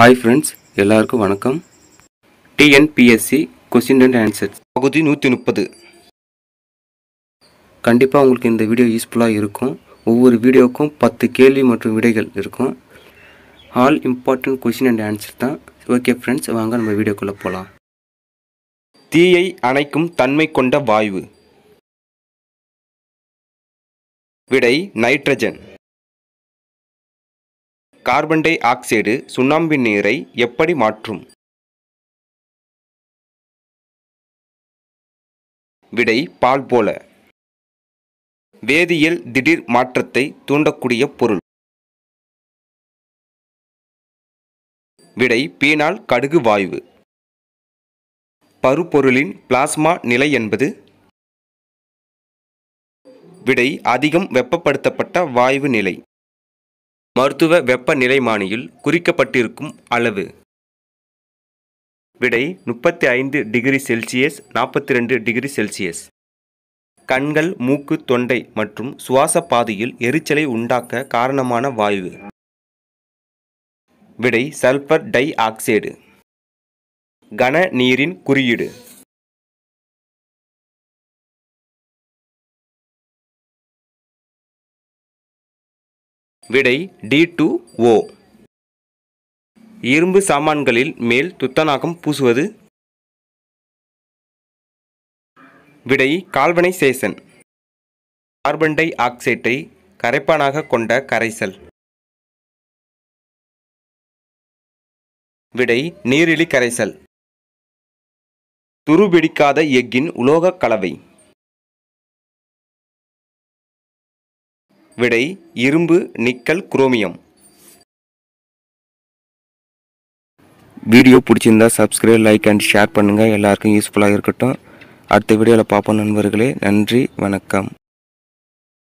hi friends எல்லாருக்கும் வணக்கம் TNPSC question and answer பகுதி நூற்றி முப்பது கண்டிப்பாக உங்களுக்கு இந்த வீடியோ யூஸ்ஃபுல்லாக இருக்கும் ஒவ்வொரு வீடியோவுக்கும் பத்து கேள்வி மற்றும் விடைகள் இருக்கும் all important question and answer தான் ஓகே ஃப்ரெண்ட்ஸ் வாங்க நம்ம வீடியோக்குள்ளே போகலாம் தீயை அணைக்கும் தன்மை கொண்ட வாயு விடை நைட்ரஜன் கார்பன் டை ஆக்சைடு சுண்ணாம்பு நீரை எப்படி மாற்றும் விடை பால் போல வேதியியல் திடீர் மாற்றத்தை தூண்டக்கூடிய பொருள் விடை பீனால் கடுகு வாயு பருப்பொருளின் பிளாஸ்மா நிலை என்பது விடை அதிகம் வெப்பப்படுத்தப்பட்ட வாயு நிலை மருத்துவ வெப்பநிலைமானியில் குறிக்கப்பட்டிருக்கும் அளவு விடை முப்பத்தி ஐந்து டிகிரி செல்சியஸ் நாற்பத்தி ரெண்டு டிகிரி செல்சியஸ் கண்கள் மூக்கு தொண்டை மற்றும் சுவாச பாதையில் எரிச்சலை உண்டாக்க காரணமான வாயு விடை சல்பர் டை ஆக்சைடு கன நீரின் குறியீடு விடை டி டு ஓ இரும்பு சாமான்களில் மேல் துத்தநாகம் பூசுவது விடை கால்வனைசேஷன் கார்பன் டை ஆக்சைட்டை கரைப்பானாக கொண்ட கரைசல் விடை நீரிலி கரைசல் துருபிடிக்காத எஃகின் உலோகக் கலவை விடை இரும்பு நிக்கல் குரோமியம் வீடியோ பிடிச்சிருந்தா சப்ஸ்கிரைப் லைக் அண்ட் ஷேர் பண்ணுங்கள் எல்லாருக்கும் யூஸ்ஃபுல்லாக இருக்கட்டும் அடுத்த வீடியோவில் பார்ப்போம் நண்பர்களே நன்றி வணக்கம்